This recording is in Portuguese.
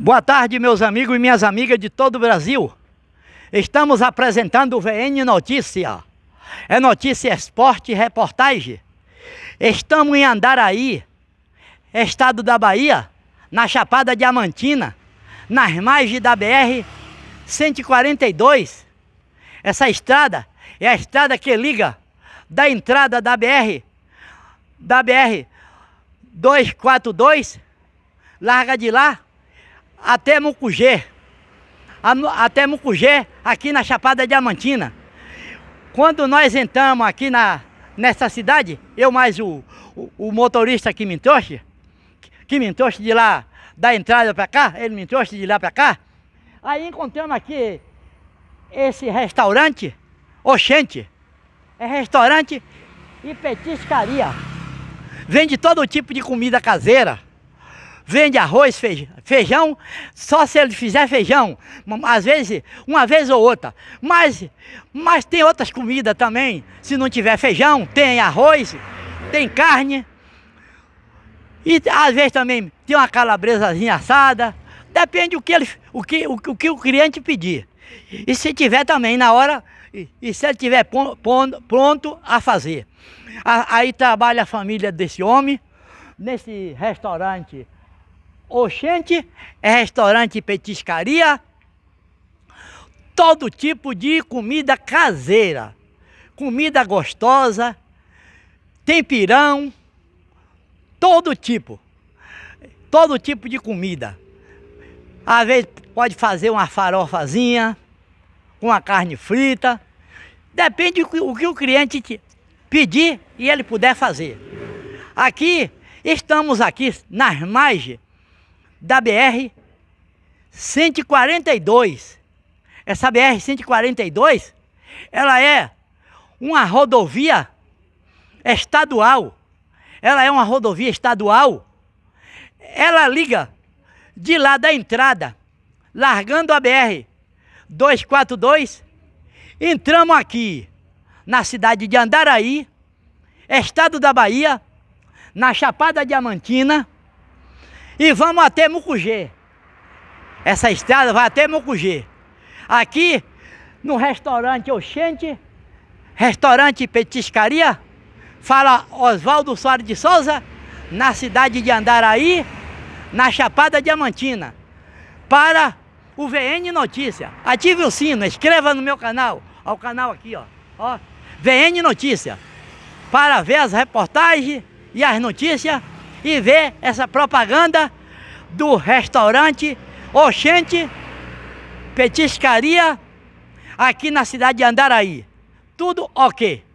Boa tarde, meus amigos e minhas amigas de todo o Brasil. Estamos apresentando o VN Notícia. É notícia, esporte e reportagem. Estamos em Andaraí, estado da Bahia, na Chapada Diamantina, nas margens da BR 142. Essa estrada é a estrada que liga da entrada da BR da BR 242 larga de lá até Mucugê, até Mucugê, aqui na Chapada Diamantina. Quando nós entramos aqui na, nessa cidade, eu mais o, o, o motorista que me trouxe, que me trouxe de lá, da entrada para cá, ele me trouxe de lá para cá, aí encontramos aqui esse restaurante, Oxente, é restaurante e petiscaria. Vende todo tipo de comida caseira vende arroz, feijão, só se ele fizer feijão, às vezes, uma vez ou outra. Mas, mas tem outras comidas também, se não tiver feijão, tem arroz, tem carne. E às vezes também tem uma calabresazinha assada, depende o que, ele, o que, o, o que o cliente pedir. E se tiver também na hora, e, e se ele tiver pronto, pronto a fazer. A, aí trabalha a família desse homem, nesse restaurante Oxente é restaurante e petiscaria, todo tipo de comida caseira, comida gostosa, tempirão, todo tipo, todo tipo de comida. Às vezes pode fazer uma farofazinha, com a carne frita, depende do que o cliente pedir e ele puder fazer. Aqui, estamos aqui nas margens da BR 142. Essa BR 142, ela é uma rodovia estadual. Ela é uma rodovia estadual. Ela liga de lá da entrada, largando a BR 242, entramos aqui na cidade de Andaraí, estado da Bahia, na Chapada Diamantina. E vamos até Mucugê. Essa estrada vai até Mucugê. Aqui, no restaurante Oxente, restaurante Petiscaria, fala Oswaldo Soares de Souza, na cidade de Andaraí, na Chapada Diamantina, para o VN Notícia. Ative o sino, inscreva no meu canal, ao canal aqui, ó, ó VN Notícia, para ver as reportagens e as notícias e ver essa propaganda do restaurante Oxente Petiscaria aqui na cidade de Andaraí. Tudo ok.